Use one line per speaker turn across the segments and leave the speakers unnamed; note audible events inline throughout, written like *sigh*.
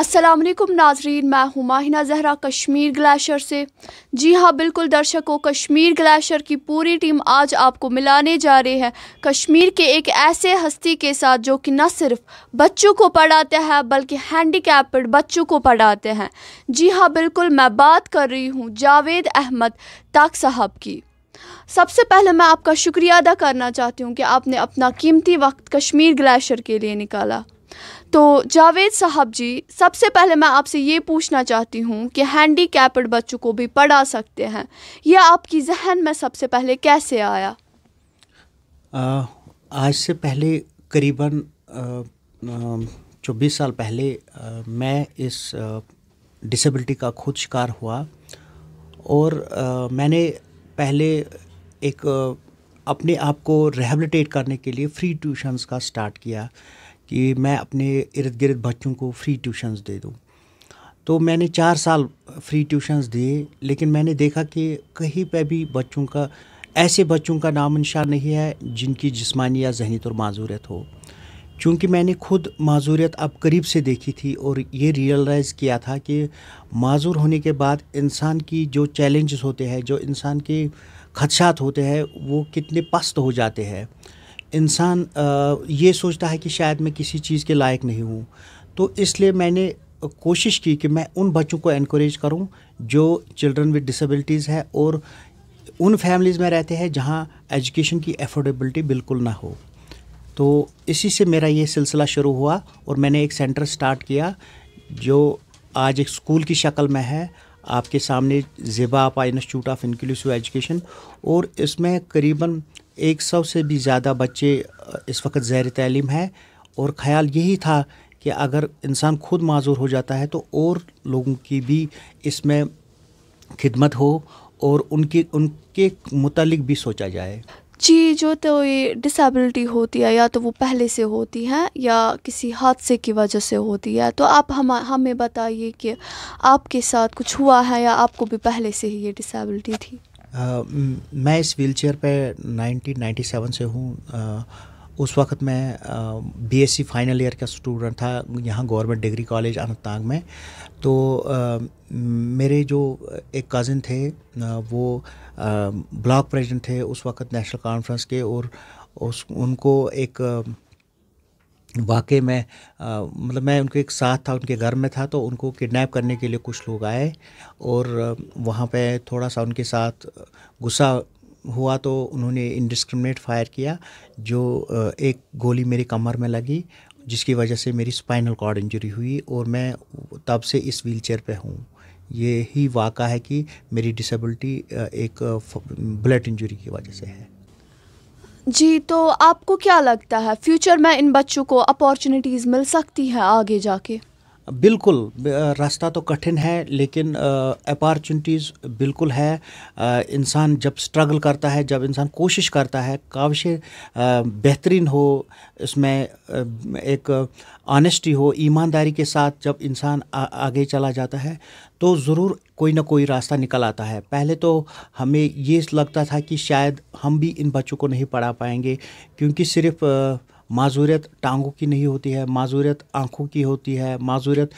असलम नाजरीन मैं हूँ माहिना जहरा कश्मीर ग्लेशियर से जी हाँ बिल्कुल दर्शकों कश्मीर ग्लेशियर की पूरी टीम आज आपको मिलाने जा रही है कश्मीर के एक ऐसे हस्ती के साथ जो कि न सिर्फ बच्चों को पढ़ाते हैं बल्कि हैंडीकैप्ड बच्चों को पढ़ाते हैं जी हाँ बिल्कुल मैं बात कर रही हूँ जावेद अहमद ताक साहब की सबसे पहले मैं आपका शुक्रिया अदा करना चाहती हूँ कि आपने अपना कीमती वक्त कश्मीर ग्लेशियर के लिए निकाला तो जावेद साहब जी सबसे पहले मैं आपसे ये पूछना चाहती हूँ कि हैंडी बच्चों को भी पढ़ा सकते हैं यह आपकी जहन में सबसे पहले कैसे आया
आ, आज से पहले करीबन चौबीस साल पहले आ, मैं इस डिसेबिलिटी का खुद शिकार हुआ और आ, मैंने पहले एक अपने आप को रिहेबिलिटेट करने के लिए फ्री ट्यूशन्स का स्टार्ट किया कि मैं अपने इर्द गिर्द बच्चों को फ्री ट्यूशन्स दे दूँ तो मैंने चार साल फ्री ट्यूशन्स दिए लेकिन मैंने देखा कि कहीं पर भी बच्चों का ऐसे बच्चों का नाम निशान नहीं है जिनकी जिसमानी या जहनी तौर माजूरत हो चूँकि मैंने खुद माजूरियत अब करीब से देखी थी और ये रियलाइज़ किया था कि माजूर होने के बाद इंसान की जो चैलेंजेस होते हैं जो इंसान के खदशात होते हैं वो कितने पस्त हो जाते हैं इंसान ये सोचता है कि शायद मैं किसी चीज़ के लायक नहीं हूँ तो इसलिए मैंने कोशिश की कि मैं उन बच्चों को इनक्रेज करूँ जो चिल्ड्रन विद डिसबिलिटीज़ है और उन फैमिलीज़ में रहते हैं जहाँ एजुकेशन की एफोर्डेबिलिटी बिल्कुल ना हो तो इसी से मेरा ये सिलसिला शुरू हुआ और मैंने एक सेंटर स्टार्ट किया जो आज एक स्कूल की शक्ल में है आपके सामने ज़िबा आपा इंस्टीट्यूट ऑफ इंक्लूसिव एजुकेशन और इसमें करीबन एक सौ से भी ज़्यादा बच्चे इस वक्त ज़ैर तलीम है और ख्याल यही था कि अगर इंसान खुद माजूर हो जाता है तो और लोगों की भी इसमें खिदमत हो और उनकी उनके मुतलिक भी सोचा जाए
जी जो तो ये डिसेबिलिटी होती है या तो वो पहले से होती है या किसी हादसे की वजह से होती है तो आप हम हमें बताइए कि आपके साथ कुछ हुआ है या आपको भी पहले से ही ये डिसेबिलिटी थी
मैं इस व्हील चेयर पर 1997 से हूँ उस वक्त मैं बीएससी फाइनल ईयर का स्टूडेंट था यहाँ गवर्नमेंट डिग्री कॉलेज अनंतनाग में तो आ, मेरे जो एक कज़न थे आ, वो ब्लॉक प्रेसिडेंट थे उस वक्त नेशनल कॉन्फ्रेंस के और उस उनको एक वाकई में आ, मतलब मैं उनके एक साथ था उनके घर में था तो उनको किडनैप करने के लिए कुछ लोग आए और वहाँ पे थोड़ा सा उनके साथ गुस्सा हुआ तो उन्होंने इनडिसक्रमिनेट फायर किया जो एक गोली मेरी कमर में लगी जिसकी वजह से मेरी स्पाइनल कॉर्ड इंजरी हुई और मैं तब से इस व्हीलचेयर पे हूँ ये ही वाक़ा है कि मेरी डिसेबिलिटी एक ब्लड इंजरी की वजह से है
जी तो आपको क्या लगता है फ्यूचर में इन बच्चों को अपॉर्चुनिटीज़ मिल सकती हैं आगे जाके
बिल्कुल रास्ता तो कठिन है लेकिन अपॉर्चुनिटीज़ बिल्कुल है इंसान जब स्ट्रगल करता है जब इंसान कोशिश करता है काविश बेहतरीन हो इसमें एक ऑनेस्टी हो ईमानदारी के साथ जब इंसान आगे चला जाता है तो ज़रूर कोई ना कोई रास्ता निकल आता है पहले तो हमें ये लगता था कि शायद हम भी इन बच्चों को नहीं पढ़ा पाएंगे क्योंकि सिर्फ़ माजूरियत टांगों की नहीं होती है माजूरियत आँखों की होती है माजूरियत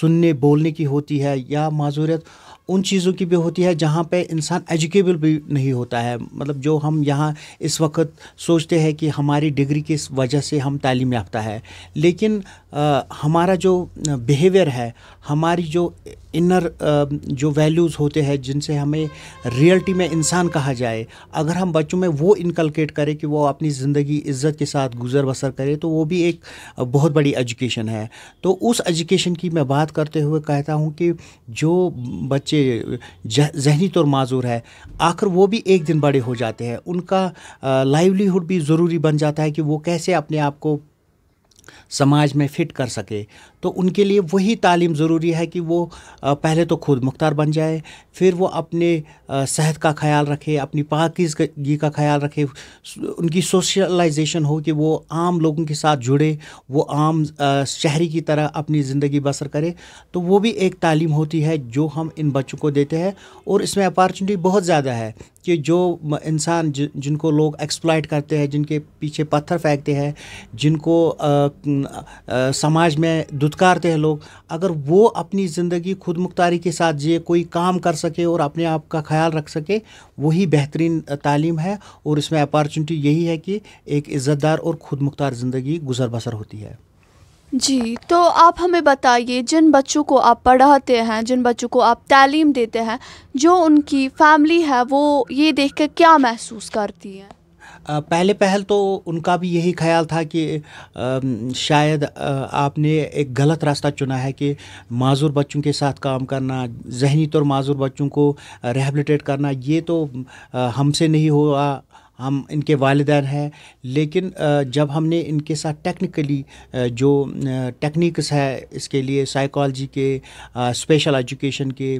सुनने बोलने की होती है या माजूरियत उन चीज़ों की भी होती है जहाँ पे इंसान एजुकेबल भी नहीं होता है मतलब जो हम यहाँ इस वक्त सोचते हैं कि हमारी डिग्री की वजह से हम तालीम याफ्ता है लेकिन आ, हमारा जो बिहेवियर है हमारी जो इनर जो वैल्यूज़ होते हैं जिनसे हमें रियलिटी में इंसान कहा जाए अगर हम बच्चों में वो इनकलकेट करें कि वो अपनी ज़िंदगी इज़्ज़त के साथ गुजर असर करे तो वो भी एक बहुत बड़ी एजुकेशन है तो उस एजुकेशन की मैं बात करते हुए कहता हूँ कि जो बच्चे जहनी तौर माजूर है आखिर वो भी एक दिन बड़े हो जाते हैं उनका लाइवलीहुड भी ज़रूरी बन जाता है कि वो कैसे अपने आप को समाज में फिट कर सके तो उनके लिए वही तालीम ज़रूरी है कि वो पहले तो खुद मुख्तार बन जाए फिर वो अपने सेहत का ख्याल रखे अपनी पाकिजगी का ख्याल रखे उनकी सोशलाइजेशन हो कि वो आम लोगों के साथ जुड़े वो आम शहरी की तरह अपनी ज़िंदगी बसर करे तो वो भी एक तालीम होती है जो हम इन बच्चों को देते हैं और इसमें अपॉर्चुनिटी बहुत ज़्यादा है कि जो इंसान जिनको लोग एक्सप्लाइट करते हैं जिनके पीछे पत्थर फेंकते हैं जिनको आ, आ, समाज में दुदकारते हैं लोग अगर वो अपनी ज़िंदगी खुद मुख्तारी के साथ जिए कोई काम कर सके और अपने आप का ख्याल रख सके वही बेहतरीन तालीम है और इसमें अपॉर्चुनिटी यही है कि एक इज़्ज़तदार और खुद मुख्तार ज़िंदगी गुजर बसर होती है
जी तो आप हमें बताइए जिन बच्चों को आप पढ़ाते हैं जिन बच्चों को आप तालीम देते हैं जो उनकी फैमिली है वो ये देख कर क्या महसूस करती है
पहले पहल तो उनका भी यही ख्याल था कि शायद आपने एक गलत रास्ता चुना है कि माजूर बच्चों के साथ काम करना जहनी तौर माजूर बच्चों को रिहेबलीटेट करना ये तो हमसे नहीं हुआ हम इनके वालदेन हैं लेकिन जब हमने इनके साथ टेक्निकली जो टेक्निक्स है इसके लिए साइकोलॉजी के स्पेशल एजुकेशन के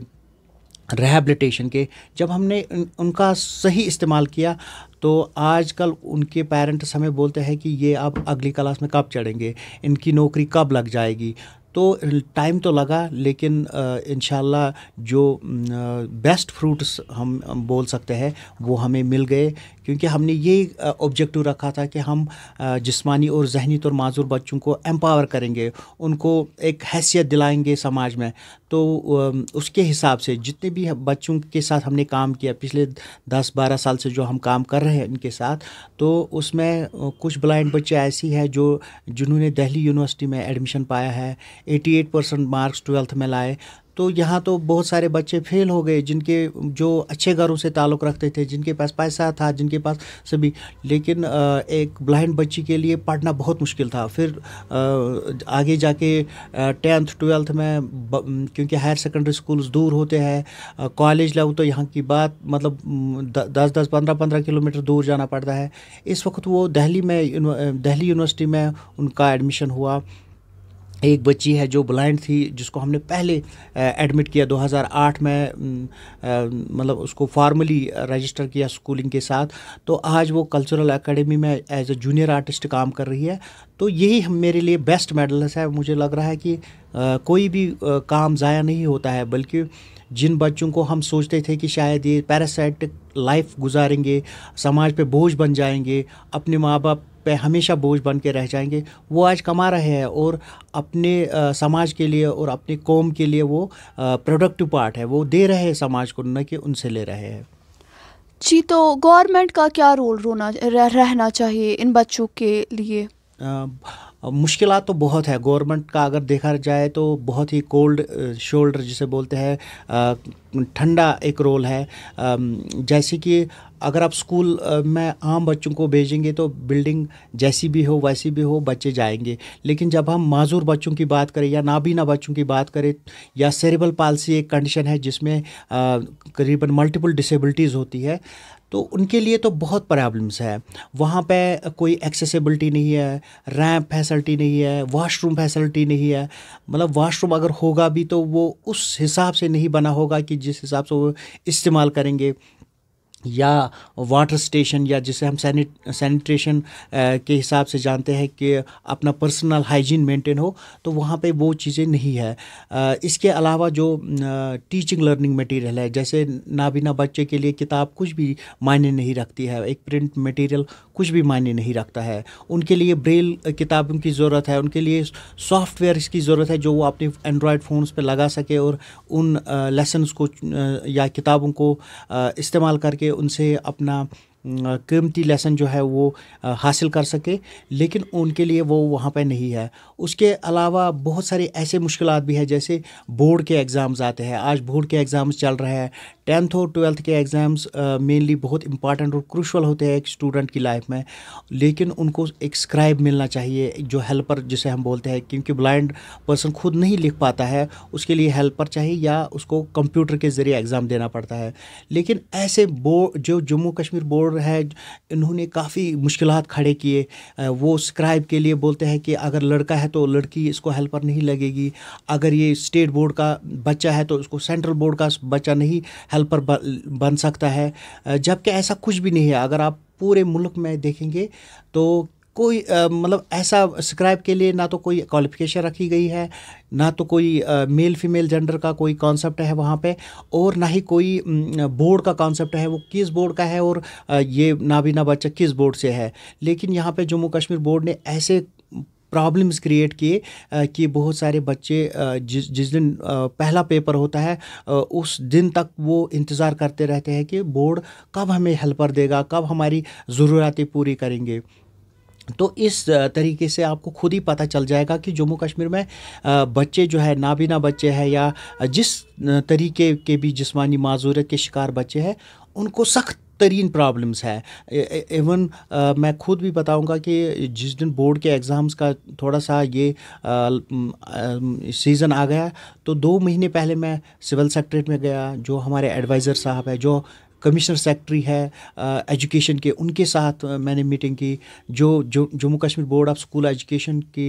रिहेबलीटेशन के जब हमने उनका सही इस्तेमाल किया तो आजकल उनके पेरेंट्स हमें बोलते हैं कि ये आप अगली क्लास में कब चढ़ेंगे इनकी नौकरी कब लग जाएगी तो टाइम तो लगा लेकिन इन जो बेस्ट फ्रूट्स हम बोल सकते हैं वो हमें मिल गए क्योंकि हमने ये ऑब्जेक्टिव रखा था कि हम जिस्मानी और जहनी तौर माजूर बच्चों को एम्पावर करेंगे उनको एक हैसियत दिलाएंगे समाज में तो उसके हिसाब से जितने भी बच्चों के साथ हमने काम किया पिछले दस बारह साल से जो हम काम कर रहे हैं इनके साथ तो उसमें कुछ ब्लाइंड बच्चे ऐसी हैं जो जिन्होंने दिल्ली यूनिवर्सिटी में एडमिशन पाया है 88 परसेंट मार्क्स ट्वेल्थ में लाए तो यहाँ तो बहुत सारे बच्चे फेल हो गए जिनके जो अच्छे घरों से ताल्लुक़ रखते थे जिनके पास पैसा था जिनके पास सभी लेकिन एक ब्लाइंड बच्ची के लिए पढ़ना बहुत मुश्किल था फिर आगे जाके टेंथ ट्वेल्थ में क्योंकि हायर सेकेंडरी स्कूल्स दूर होते हैं कॉलेज लेवल तो यहाँ की बात मतलब दस दस पंद्रह पंद्रह किलोमीटर दूर जाना पड़ता है इस वक्त वो दिल्ली में दिल्ली यूनिवर्सिटी में उनका एडमिशन हुआ एक बच्ची है जो ब्लाइंड थी जिसको हमने पहले एडमिट किया 2008 में मतलब उसको फॉर्मली रजिस्टर किया स्कूलिंग के साथ तो आज वो कल्चरल एकेडमी में एज ए जूनियर आर्टिस्ट काम कर रही है तो यही हम मेरे लिए बेस्ट मेडलस है मुझे लग रहा है कि कोई भी काम ज़ाया नहीं होता है बल्कि जिन बच्चों को हम सोचते थे कि शायद ये पैरासाइटिक लाइफ गुजारेंगे समाज पे बोझ बन जाएंगे अपने माँ बाप पे हमेशा बोझ बन के रह जाएंगे वो आज कमा रहे हैं और अपने आ, समाज के लिए और अपने कौम के लिए वो प्रोडक्टिव पार्ट है वो दे रहे हैं समाज को न कि उनसे ले रहे हैं
जी तो गवर्नमेंट का क्या रोल रोना रह, रहना चाहिए इन बच्चों के लिए
आ, मुश्किल तो बहुत है गवर्नमेंट का अगर देखा जाए तो बहुत ही कोल्ड शोल्डर जिसे बोलते हैं ठंडा एक रोल है जैसे कि अगर आप स्कूल में आम बच्चों को भेजेंगे तो बिल्डिंग जैसी भी हो वैसी भी हो बच्चे जाएंगे लेकिन जब हम माजूर बच्चों की बात करें या नाबीना बच्चों की बात करें या सेरेबल पालसी एक कंडीशन है जिसमें करीबन मल्टीपल डिसेबिलिटीज़ होती है तो उनके लिए तो बहुत प्रॉब्लम्स है वहाँ पे कोई एक्सेसिबिलिटी नहीं है रैम्प फैसिलिटी नहीं है वाशरूम फैसिलिटी नहीं है मतलब वाशरूम अगर होगा भी तो वो उस हिसाब से नहीं बना होगा कि जिस हिसाब से वो इस्तेमाल करेंगे या वाटर स्टेशन या जिसे हम सैनिट सैनिटेशन के हिसाब से जानते हैं कि अपना पर्सनल हाइजीन मेंटेन हो तो वहाँ पे वो चीज़ें नहीं है इसके अलावा जो टीचिंग लर्निंग मटेरियल है जैसे नाबीना बच्चे के लिए किताब कुछ भी मायने नहीं रखती है एक प्रिंट मटेरियल कुछ भी मायने नहीं रखता है उनके लिए ब्रेल किताबों की ज़रूरत है उनके लिए सॉफ्टवेयर की ज़रूरत है जो वो अपने एंड्रॉयड फ़ोन्स पर लगा सके और उन लेसनस को या किताबों को इस्तेमाल करके सके उनसे अपना कीमती लेसन जो है वो हासिल कर सके लेकिन उनके लिए वो वहाँ पे नहीं है उसके अलावा बहुत सारे ऐसे मुश्किल भी हैं जैसे बोर्ड के एग्ज़ाम्स आते हैं आज बोर्ड के एग्ज़ाम्स चल रहे हैं टेंथ और ट्वेल्थ के एग्ज़ाम्स मेनली बहुत इंपॉर्टेंट और क्रूशल होते हैं एक स्टूडेंट की लाइफ में लेकिन उनको एक स्क्राइब मिलना चाहिए जो हेल्पर जिसे हम बोलते हैं क्योंकि ब्लाइंड पर्सन खुद नहीं लिख पाता है उसके लिए हेल्पर चाहिए या उसको कंप्यूटर के ज़रिए एग्ज़ाम देना पड़ता है लेकिन ऐसे बोर्ड जो जम्मू कश्मीर बोर्ड है इन्होंने काफ़ी मुश्किल खड़े किए वो स्क्राइब के लिए बोलते हैं कि अगर लड़का है तो लड़की इसको हेल्पर नहीं लगेगी अगर ये स्टेट बोर्ड का बच्चा है तो उसको सेंट्रल बोर्ड का बच्चा नहीं हेल्पर बन सकता है जबकि ऐसा कुछ भी नहीं है अगर आप पूरे मुल्क में देखेंगे तो कोई मतलब ऐसा स्क्राइब के लिए ना तो कोई क्वालिफिकेशन रखी गई है ना तो कोई मेल फीमेल जेंडर का कोई कॉन्सेप्ट है वहाँ पे और ना ही कोई बोर्ड का कॉन्सेप्ट है वो किस बोर्ड का है और ये नाबीना बच्चा किस बोर्ड से है लेकिन यहाँ पे जम्मू कश्मीर बोर्ड ने ऐसे प्रॉब्लम्स क्रिएट किए कि बहुत सारे बच्चे जिस जिस दिन पहला पेपर होता है उस दिन तक वो इंतज़ार करते रहते हैं कि बोर्ड कब हमें हेल्पर देगा कब हमारी ज़रूरतें पूरी करेंगे तो इस तरीके से आपको खुद ही पता चल जाएगा कि जम्मू कश्मीर में बच्चे जो है नाबीना बच्चे हैं या जिस तरीके के भी जिसमानी माजूरत के शिकार बच्चे हैं उनको सख्त तरीन प्रॉब्लम्स है इवन मैं खुद भी बताऊंगा कि जिस दिन बोर्ड के एग्ज़ाम्स का थोड़ा सा ये सीज़न आ गया तो दो महीने पहले मैं सिविल सेक्रेट में गया जो हमारे एडवाइज़र साहब है जो कमिश्नर सेक्रेटरी है एजुकेशन के उनके साथ मैंने मीटिंग की जो जो Jammu Kashmir board of school education के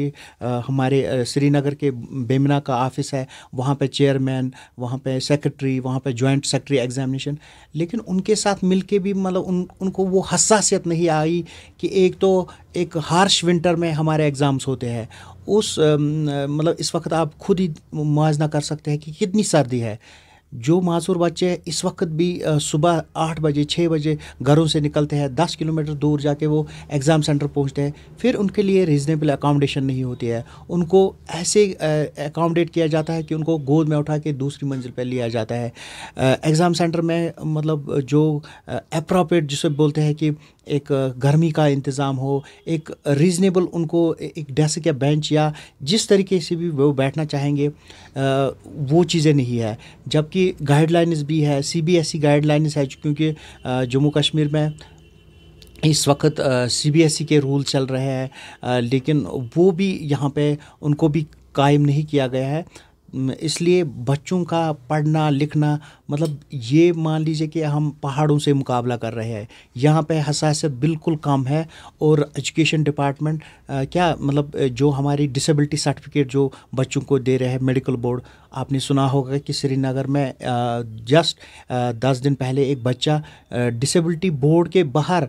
हमारे श्रीनगर के बेमना का ऑफिस है वहाँ पर चेयरमैन वहाँ पर सेक्रेटरी वहाँ पर जॉइंट सेक्रेटरी एग्जामिनेशन लेकिन उनके साथ मिल के भी मतलब उन उनको वो हसासियत नहीं आई कि एक तो एक हार्श विंटर में हमारे एग्ज़ाम्स होते हैं उस मतलब इस वक्त आप खुद ही मुआजना कर सकते हैं कि कितनी सर्दी है जो मासूर बच्चे इस वक्त भी सुबह आठ बजे छः बजे घरों से निकलते हैं दस किलोमीटर दूर जाके वो एग्ज़ाम सेंटर पहुंचते हैं फिर उनके लिए रीज़नेबल अकामडेशन नहीं होती है उनको ऐसे अकामडेट किया जाता है कि उनको गोद में उठा के दूसरी मंजिल पर लिया जाता है एग्ज़ाम सेंटर में मतलब जो अप्रोप्रिएट जिसे बोलते हैं कि एक गर्मी का इंतज़ाम हो एक रीज़नेबल उनको एक डेस्क या बेंच या जिस तरीके से भी वो बैठना चाहेंगे वो चीज़ें नहीं है जबकि गाइडलाइंस भी है C B S E guidelines है क्योंकि जम्मू कश्मीर में इस वक्त सी बी एस ई के रूल चल रहे हैं लेकिन वो भी यहाँ पे उनको भी कायम नहीं किया गया है इसलिए बच्चों का पढ़ना लिखना मतलब ये मान लीजिए कि हम पहाड़ों से मुकाबला कर रहे हैं यहाँ पे हसासत बिल्कुल कम है और एजुकेशन डिपार्टमेंट क्या मतलब जो हमारी डिसेबिलिटी सर्टिफिकेट जो बच्चों को दे रहे हैं मेडिकल बोर्ड आपने सुना होगा कि श्रीनगर में जस्ट दस दिन पहले एक बच्चा डिसेबिलिटी बोर्ड के बाहर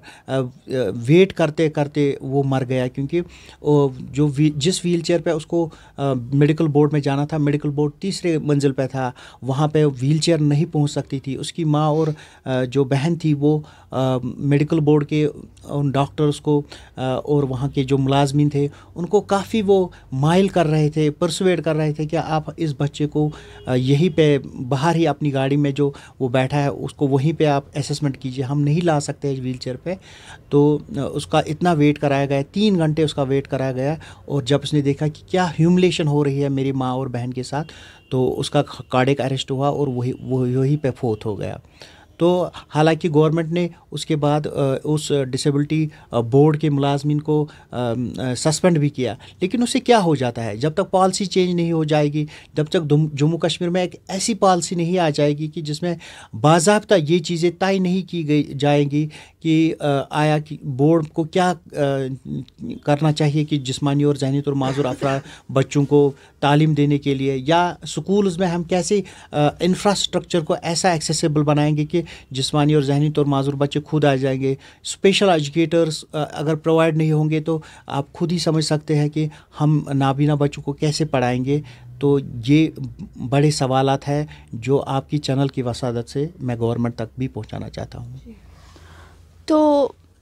वेट करते करते वो मर गया क्योंकि जो वी, जिस व्हील चेयर पर उसको मेडिकल बोर्ड में जाना था मेडिकल बोर्ड तीसरे मंजिल पर था वहाँ पे व्हील चेयर नहीं पहुँच सकती थी उसकी माँ और जो बहन थी वो मेडिकल बोर्ड के उन डॉक्टर्स को और वहाँ के जो मुलाजमिन थे उनको काफ़ी वो माइल कर रहे थे परसुएट कर रहे थे कि आप इस बच्चे को यहीं पे बाहर ही अपनी गाड़ी में जो वो बैठा है उसको वहीं पे आप असेसमेंट कीजिए हम नहीं ला सकते व्हील चेयर पर तो उसका इतना वेट कराया गया तीन घंटे उसका वेट कराया गया और जब उसने देखा कि क्या ह्यूमलेशन हो रही है मेरी माँ और बहन के साथ तो उसका कार्डिक अरेस्ट हुआ और वही वही पे फोत हो गया तो हालांकि गवर्नमेंट ने उसके बाद उस डिसेबिलिटी बोर्ड के मुलाजमन को सस्पेंड भी किया लेकिन उससे क्या हो जाता है जब तक पॉलिसी चेंज नहीं हो जाएगी जब तक जम्मू कश्मीर में एक ऐसी पॉलिसी नहीं आ जाएगी कि जिसमें बाबा ये चीज़ें तय नहीं की गई जाएंगी कि आया कि बोर्ड को क्या करना चाहिए कि जिसमानी और जहनी तौर माजूर अफरा *laughs* बच्चों को तालीम देने के लिए या स्कूल्स में हम कैसे इंफ्रास्ट्रक्चर को ऐसा एक्सेसिबल बनाएंगे कि जिसमानी और जहनी तौर माजूर बच्चे खुद आ जाएंगे स्पेशल एजुकेटर्स अगर प्रोवाइड नहीं होंगे तो आप खुद ही समझ सकते हैं कि हम नाबीना बच्चों को कैसे पढ़ाएंगे तो ये बड़े सवाल हैं जो आपकी चैनल की वसादत से मैं गवर्नमेंट तक भी पहुँचाना चाहता हूँ
तो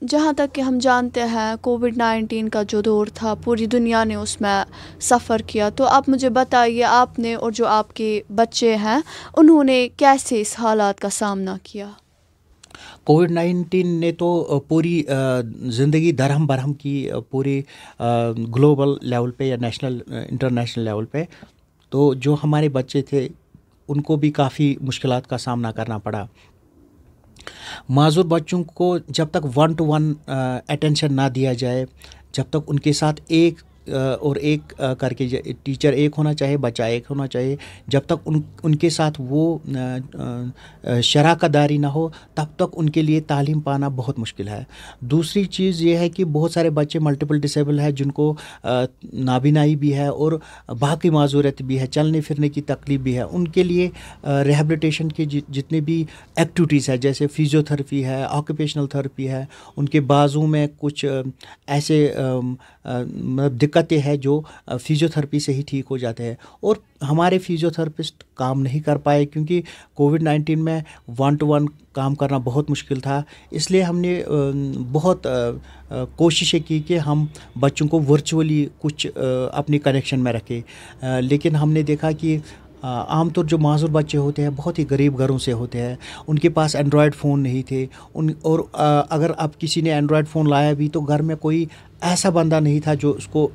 जहाँ तक कि हम जानते हैं कोविड नाइन्टीन का जो दौर था पूरी दुनिया ने उसमें सफ़र किया तो आप मुझे बताइए आपने और जो आपके बच्चे हैं उन्होंने कैसे इस हालात का सामना किया
कोविड नाइन्टीन ने तो पूरी ज़िंदगी दरहम बरहम की पूरी ग्लोबल लेवल पे या नेशनल इंटरनेशनल लेवल पे तो जो हमारे बच्चे थे उनको भी काफ़ी मुश्किल का सामना करना पड़ा माजूर बच्चों को जब तक वन टू वन अटेंशन ना दिया जाए जब तक उनके साथ एक और एक करके टीचर एक होना चाहिए बच्चा एक होना चाहिए जब तक उन उनके साथ वो दारी ना हो तब तक उनके लिए तालीम पाना बहुत मुश्किल है दूसरी चीज़ ये है कि बहुत सारे बच्चे मल्टीपल डिसेबल है जिनको नाबिनाई भी है और बाकी माजूरत भी है चलने फिरने की तकलीफ भी है उनके लिए रिहेबलीटेशन की जितनी जितने भी एक्टिविटीज़ है जैसे फिजियोथेरेपी है ऑक्यूपेशनल थेरेपी है उनके बाजू में कुछ ऐसे मतलब दिक्कतें हैं जो फिजियोथेरेपी से ही ठीक हो जाते हैं और हमारे फिजियोथेरेपिस्ट काम नहीं कर पाए क्योंकि कोविड नाइन्टीन में वन टू वन काम करना बहुत मुश्किल था इसलिए हमने बहुत कोशिशें की कि हम बच्चों को वर्चुअली कुछ अपने कनेक्शन में रखें लेकिन हमने देखा कि आमतौर जो माजूर बच्चे होते हैं बहुत ही गरीब घरों से होते हैं उनके पास एंड्रॉयड फ़ोन नहीं थे उन और अगर आप किसी ने एंड्रॉयड फ़ोन लाया भी तो घर में कोई ऐसा बंदा नहीं था जो उसको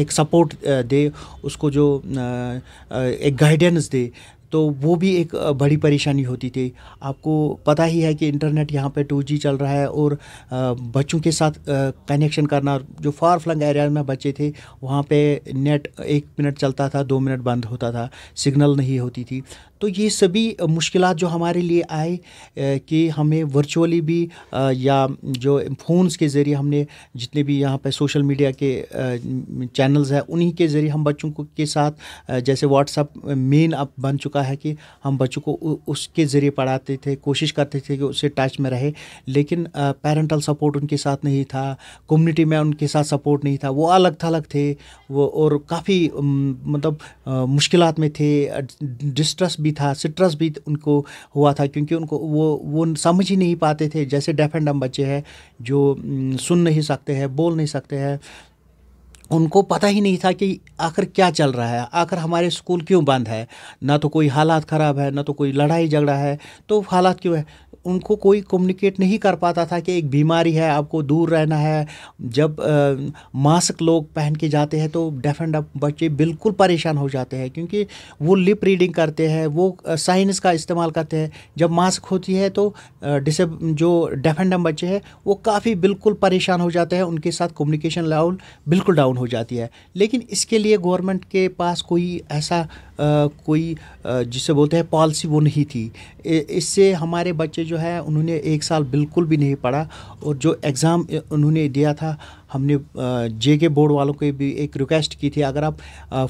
एक सपोर्ट दे उसको जो एक गाइडेंस दे तो वो भी एक बड़ी परेशानी होती थी आपको पता ही है कि इंटरनेट यहाँ पे 2G चल रहा है और बच्चों के साथ कनेक्शन करना जो फार फ्लंग एरिया में बच्चे थे वहाँ पे नेट एक मिनट चलता था दो मिनट बंद होता था सिग्नल नहीं होती थी तो ये सभी मुश्किल जो हमारे लिए आए कि हमें वर्चुअली भी या जो फ़ोन्स के ज़रिए हमने जितने भी यहाँ पर सोशल मीडिया के चैनल्स हैं उन्हीं के ज़रिए हम बच्चों को के साथ जैसे व्हाट्सअप मेन अब बन चुका है कि हम बच्चों को उसके ज़रिए पढ़ाते थे कोशिश करते थे कि उससे टच में रहे लेकिन पेरेंटल सपोर्ट उनके साथ नहीं था कम्युनिटी में उनके साथ सपोर्ट नहीं था वो अलग थलग थे वो और काफ़ी मतलब मुश्किल में थे डिस्ट्रस भी भी था स्ट्रेस भी उनको हुआ था क्योंकि उनको वो वो समझ ही नहीं पाते थे जैसे डेफ एंड डम बच्चे हैं जो सुन नहीं सकते हैं बोल नहीं सकते हैं उनको पता ही नहीं था कि आखिर क्या चल रहा है आखिर हमारे स्कूल क्यों बंद है ना तो कोई हालात ख़राब है ना तो कोई लड़ाई झगड़ा है तो हालात क्यों है उनको कोई कम्युनिकेट नहीं कर पाता था कि एक बीमारी है आपको दूर रहना है जब मास्क लोग पहन के जाते हैं तो डेफ एंड बच्चे बिल्कुल परेशान हो जाते हैं क्योंकि वो लिप रीडिंग करते हैं वो साइंस का इस्तेमाल करते हैं जब मास्क होती है तो डिसेब जो डेफ एंड बच्चे हैं वो काफ़ी बिल्कुल परेशान हो जाते हैं उनके साथ कम्युनिकेशन लेवल बिल्कुल डाउन हो जाती है लेकिन इसके लिए गवर्नमेंट के पास कोई ऐसा कोई जिसे बोलते हैं पॉलिसी वो नहीं थी इससे हमारे बच्चे जो है उन्होंने एक साल बिल्कुल भी नहीं पढ़ा और जो एग्ज़ाम उन्होंने दिया था हमने जे के बोर्ड वालों को भी एक रिक्वेस्ट की थी अगर आप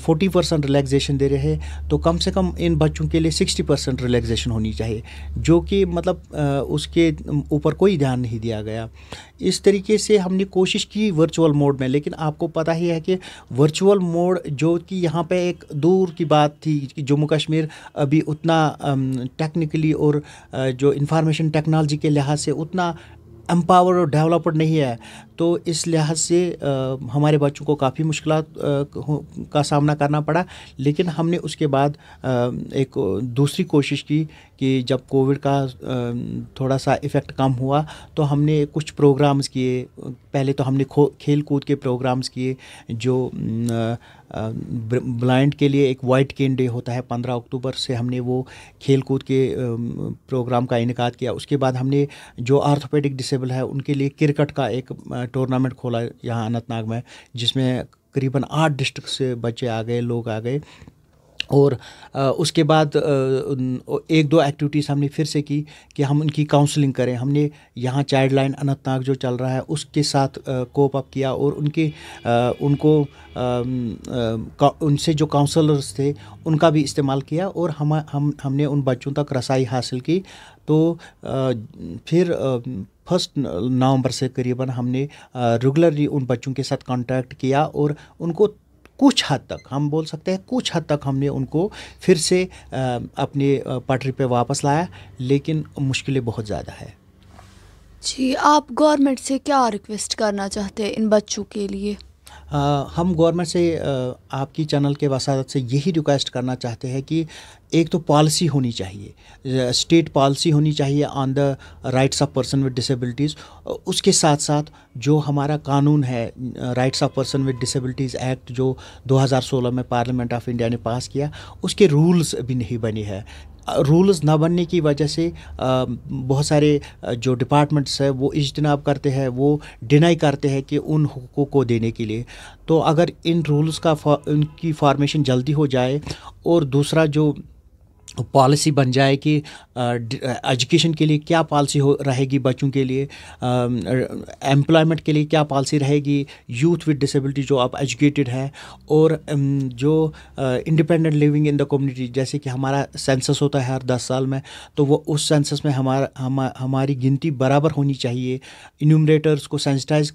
फोर्टी परसेंट रिलैक्सेशन दे रहे हैं तो कम से कम इन बच्चों के लिए सिक्सटी परसेंट रिलैक्सेशन होनी चाहिए जो कि मतलब उसके ऊपर कोई ध्यान नहीं दिया गया इस तरीके से हमने कोशिश की वर्चुअल मोड में लेकिन आपको पता ही है कि वर्चुअल मोड जो कि यहाँ पे एक दूर की बात थी कि जम्मू कश्मीर अभी उतना टेक्निकली और जो इंफॉर्मेशन टेक्नोलॉजी के लिहाज से उतना एम्पावर और डेवलपड नहीं है तो इस लिहाज से हमारे बच्चों को काफ़ी मुश्किल का सामना करना पड़ा लेकिन हमने उसके बाद एक दूसरी कोशिश की कि जब कोविड का थोड़ा सा इफ़ेक्ट कम हुआ तो हमने कुछ प्रोग्राम्स किए पहले तो हमने खो खेल कूद के प्रोग्राम्स किए जो ब्लाइंड के लिए एक वाइट केन डे होता है पंद्रह अक्टूबर से हमने वो खेल कूद के प्रोग्राम का इनका किया उसके बाद हमने जो आर्थोपेडिक डिसेबल है उनके लिए क्रिकेट का एक टूर्नामेंट खोला यहाँ अनंतनाग में जिसमें करीबन आठ डिस्ट्रिक्ट से बच्चे आ गए लोग आ गए और उसके बाद एक दो एक्टिविटीज़ हमने फिर से की कि हम उनकी काउंसलिंग करें हमने यहाँ चाइल्ड लाइन अनंतनाग जो चल रहा है उसके साथ कोप अप किया और उनके उनको उनसे जो काउंसलर्स थे उनका भी इस्तेमाल किया और हम हम हमने उन बच्चों तक रसाई हासिल की तो फिर फर्स्ट नवंबर से करीबन हमने रेगुलरली उन बच्चों के साथ कांटेक्ट किया और उनको कुछ हद तक हम बोल सकते हैं कुछ हद तक हमने उनको फिर से अपने पटरी पे वापस लाया लेकिन मुश्किलें बहुत ज़्यादा है
जी आप गवर्नमेंट से क्या रिक्वेस्ट करना चाहते हैं इन बच्चों के लिए
हम गवर्नमेंट से आपकी चैनल के वसादत से यही रिक्वेस्ट करना चाहते हैं कि एक तो पॉलिसी होनी चाहिए स्टेट पॉलिसी होनी चाहिए on the rights of person with disabilities उसके साथ साथ जो हमारा कानून है rights of person with disabilities act जो 2016 में पार्लियामेंट ऑफ इंडिया ने पास किया उसके रूल्स भी नहीं बने हैं रूल्स ना बनने की वजह से बहुत सारे जो डिपार्टमेंट्स हैं वो इजतनाब करते हैं वो डिनाई करते हैं कि उन हकूक़ों को देने के लिए तो अगर इन रूल्स का फा, उनकी फॉर्मेशन जल्दी हो जाए और दूसरा जो पॉलिसी बन जाए कि एजुकेशन के लिए क्या पॉलिसी हो रहेगी बच्चों के लिए एम्प्लॉयमेंट के लिए क्या पॉलिसी रहेगी यूथ विद डिसेबिलिटी जो आप एजुकेटेड है और जो independent living in the community जैसे कि हमारा सेंसस होता है हर दस साल में तो वो उस सेंसस में हमारा हम हमारी गिनती बराबर होनी चाहिए इन्यूमरेटर्स को सेंसिटाइज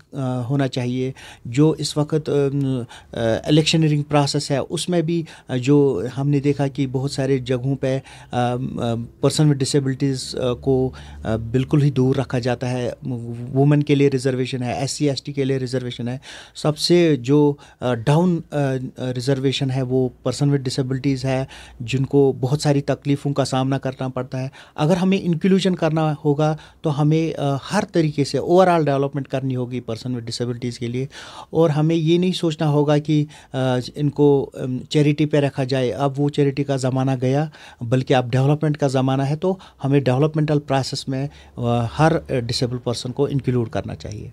होना चाहिए जो इस वक्त इलेक्शनरिंग प्रोसेस है उसमें भी जो हमने देखा कि बहुत सारे जगहों पर पे पर्सन विद डिसेबिलिटीज़ को बिल्कुल ही दूर रखा जाता है वुमेन के लिए रिजर्वेशन है एस सी के लिए रिजर्वेशन है सबसे जो डाउन रिजर्वेशन है वो पर्सन विद डिसेबिलिटीज़ है जिनको बहुत सारी तकलीफ़ों का सामना करना पड़ता है अगर हमें इंक्लूजन करना होगा तो हमें हर तरीके से ओवरऑल डेवलपमेंट करनी होगी पर्सन विद डिसेबिलिटीज़ के लिए और हमें ये नहीं सोचना होगा कि इनको चैरिटी पे रखा जाए अब वो चैरिटी का ज़माना गया बल्कि आप डेवलपमेंट का ज़माना है तो हमें डेवलपमेंटल प्रोसेस में हर डिसेबल पर्सन को इंक्लूड करना चाहिए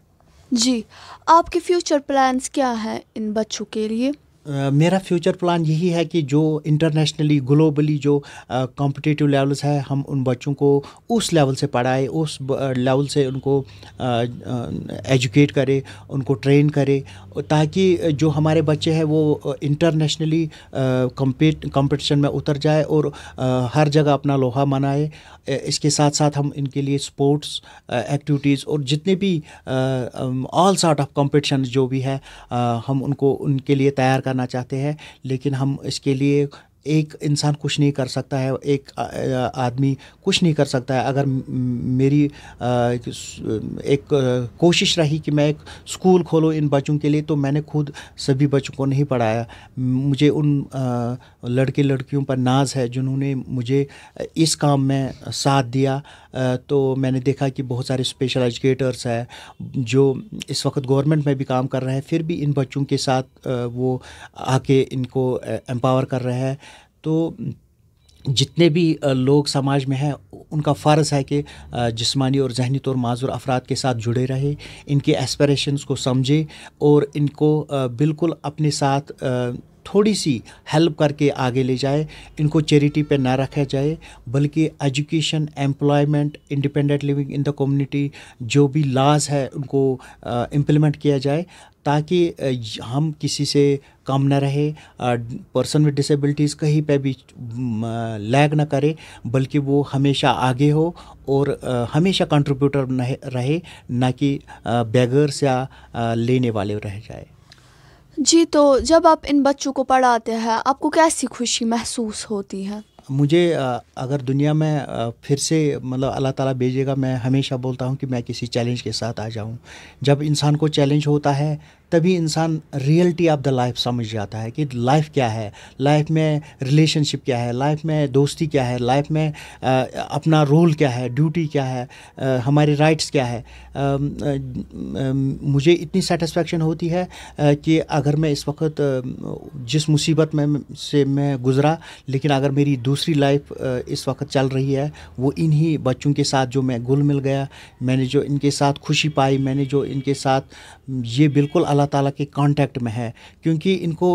जी आपके फ्यूचर प्लान्स क्या हैं इन बच्चों के लिए
मेरा फ्यूचर प्लान यही है कि जो इंटरनेशनली ग्लोबली जो कॉम्पिटिटिव लेवल्स है हम उन बच्चों को उस लेवल से पढ़ाए उस लेवल से उनको एजुकेट करें उनको ट्रेन करें ताकि जो हमारे बच्चे हैं वो इंटरनेशनली कंपटीशन में उतर जाए और आ, हर जगह अपना लोहा मनाए इसके साथ साथ हम इनके लिए स्पोर्ट्स एक्टिविटीज़ और जितने भी ऑल सॉर्ट ऑफ कॉम्पिटिशन जो भी है आ, हम उनको उनके लिए तैयार कर करना चाहते हैं लेकिन हम इसके लिए एक इंसान कुछ नहीं कर सकता है एक आदमी कुछ नहीं कर सकता है अगर मेरी एक कोशिश रही कि मैं एक स्कूल खोलूं इन बच्चों के लिए तो मैंने खुद सभी बच्चों को नहीं पढ़ाया मुझे उन लड़के लड़कियों पर नाज है जिन्होंने मुझे इस काम में साथ दिया तो मैंने देखा कि बहुत सारे स्पेशल एजुकेटर्स हैं जो इस वक्त गवर्नमेंट में भी काम कर रहे हैं फिर भी इन बच्चों के साथ वो आके इनको एम्पावर कर रहे हैं तो जितने भी लोग समाज में हैं उनका फ़र्ज़ है कि जिस्मानी और जहनी तौर माजूर अफराद के साथ जुड़े रहे इनके एस्परेशंस को समझे और इनको बिल्कुल अपने साथ थोड़ी सी हेल्प करके आगे ले जाए इनको चैरिटी पे ना रखा जाए बल्कि education employment independent living in the community जो भी लाज है उनको इम्प्लीमेंट किया जाए ताकि हम किसी से कम ना रहे पर्सन विद डिसेबिलिटीज़ कहीं पे भी लैग ना करे बल्कि वो हमेशा आगे हो और हमेशा कंट्रीब्यूटर रहे ना कि बैगर या लेने वाले रह जाए
जी तो जब आप इन बच्चों को पढ़ाते हैं आपको कैसी खुशी महसूस होती है
मुझे अगर दुनिया में फिर से मतलब अल्लाह ताला भेजेगा मैं हमेशा बोलता हूँ कि मैं किसी चैलेंज के साथ आ जाऊँ जब इंसान को चैलेंज होता है तभी इंसान रियलिटी ऑफ द लाइफ समझ जाता है कि लाइफ क्या है लाइफ में रिलेशनशिप क्या है लाइफ में दोस्ती क्या है लाइफ में आ, अपना रोल क्या है ड्यूटी क्या है आ, हमारे राइट्स क्या है आ, मुझे इतनी सेटिस्फेक्शन होती है कि अगर मैं इस वक्त जिस मुसीबत में से मैं गुज़रा लेकिन अगर मेरी दूसरी लाइफ इस वक्त चल रही है वो इन्हीं बच्चों के साथ जो मैं गुल मिल गया मैंने जो इनके साथ खुशी पाई मैंने जो इनके साथ ये बिल्कुल अल्लाह ताला के कांटेक्ट में है क्योंकि इनको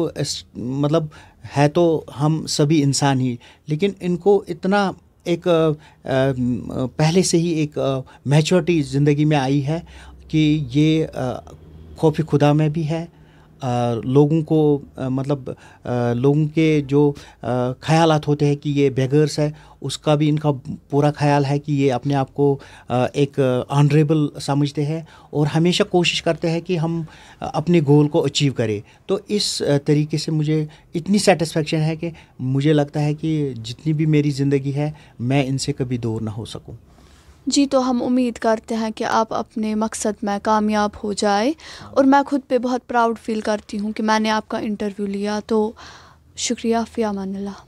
मतलब है तो हम सभी इंसान ही लेकिन इनको इतना एक पहले से ही एक मैच्योरिटी ज़िंदगी में आई है कि ये खौफ खुदा में भी है लोगों को मतलब लोगों के जो ख्यालात होते हैं कि ये बेगर्स है उसका भी इनका पूरा ख्याल है कि ये अपने आप को एक ऑनरेबल समझते हैं और हमेशा कोशिश करते हैं कि हम अपने गोल को अचीव करें तो इस तरीके से मुझे इतनी सेटिस्फेक्शन है कि मुझे लगता है कि जितनी भी मेरी ज़िंदगी है मैं इनसे कभी दूर ना हो सकूँ
जी तो हम उम्मीद करते हैं कि आप अपने मकसद में कामयाब हो जाए और मैं खुद पे बहुत प्राउड फील करती हूँ कि मैंने आपका इंटरव्यू लिया तो शुक्रिया फियामानल्ला